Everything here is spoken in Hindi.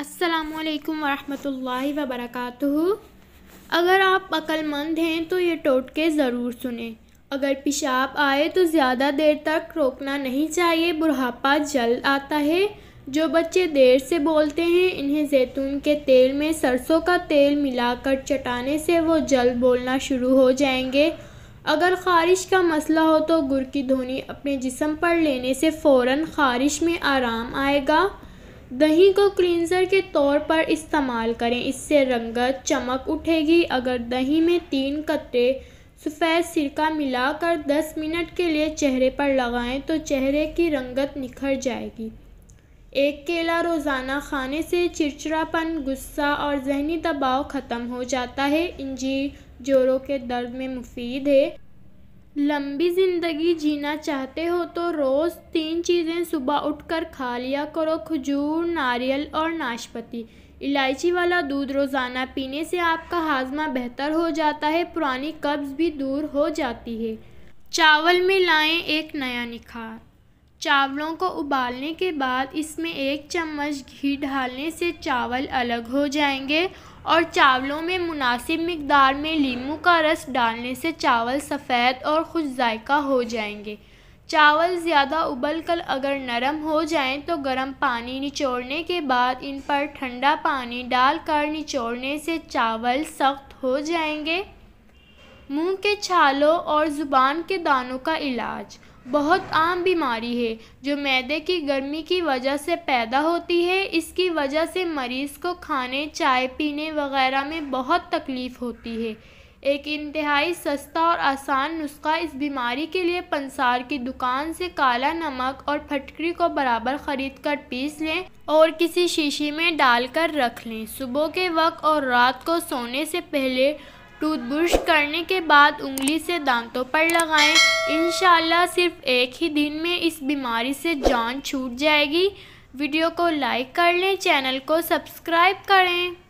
असलकम वरहमल वबरक अगर आप अक्लमंद हैं तो ये टोटके ज़रूर सुने अगर पेशाब आए तो ज़्यादा देर तक रोकना नहीं चाहिए बुढ़ापा जल्द आता है जो बच्चे देर से बोलते हैं इन्हें जैतून के तेल में सरसों का तेल मिलाकर चटाने से वो जल्द बोलना शुरू हो जाएंगे अगर ख़ारिश का मसला हो तो गुर की धोनी अपने जिसम पर लेने से फ़ौर ख़ारिश में आराम आएगा दही को क्लींजर के तौर पर इस्तेमाल करें इससे रंगत चमक उठेगी अगर दही में तीन कतरे सफ़ेद सिरका मिलाकर 10 मिनट के लिए चेहरे पर लगाएं तो चेहरे की रंगत निखर जाएगी एक केला रोज़ाना खाने से चिड़चिड़ापन गुस्सा और जहनी दबाव ख़त्म हो जाता है इंजीर जोरों के दर्द में मुफीद है लंबी ज़िंदगी जीना चाहते हो तो रोज़ तीन चीज़ें सुबह उठकर खा लिया करो खजूर नारियल और नाशपाती इलायची वाला दूध रोज़ाना पीने से आपका हाजमा बेहतर हो जाता है पुरानी कब्ज़ भी दूर हो जाती है चावल में लाएं एक नया निखार चावलों को उबालने के बाद इसमें एक चम्मच घी डालने से चावल अलग हो जाएंगे और चावलों में मुनासिब मकदार में लीमू का रस डालने से चावल सफ़ेद और खुश जायका हो जाएंगे चावल ज़्यादा उबल कर अगर नरम हो जाएं तो गर्म पानी निचोड़ने के बाद इन पर ठंडा पानी डालकर निचोड़ने से चावल सख्त हो जाएंगे मुंह के छालों और ज़ुबान के दानों का इलाज बहुत आम बीमारी है जो मैदे की गर्मी की वजह से पैदा होती है इसकी वजह से मरीज़ को खाने चाय पीने वगैरह में बहुत तकलीफ़ होती है एक इंतहाई सस्ता और आसान नुस्खा इस बीमारी के लिए पंसार की दुकान से काला नमक और फटकरी को बराबर ख़रीद कर पीस लें और किसी शीशी में डालकर रख लें सुबह के वक्त और रात को सोने से पहले टूथब्रश करने के बाद उंगली से दांतों पर लगाएं इन सिर्फ एक ही दिन में इस बीमारी से जान छूट जाएगी वीडियो को लाइक कर लें चैनल को सब्सक्राइब करें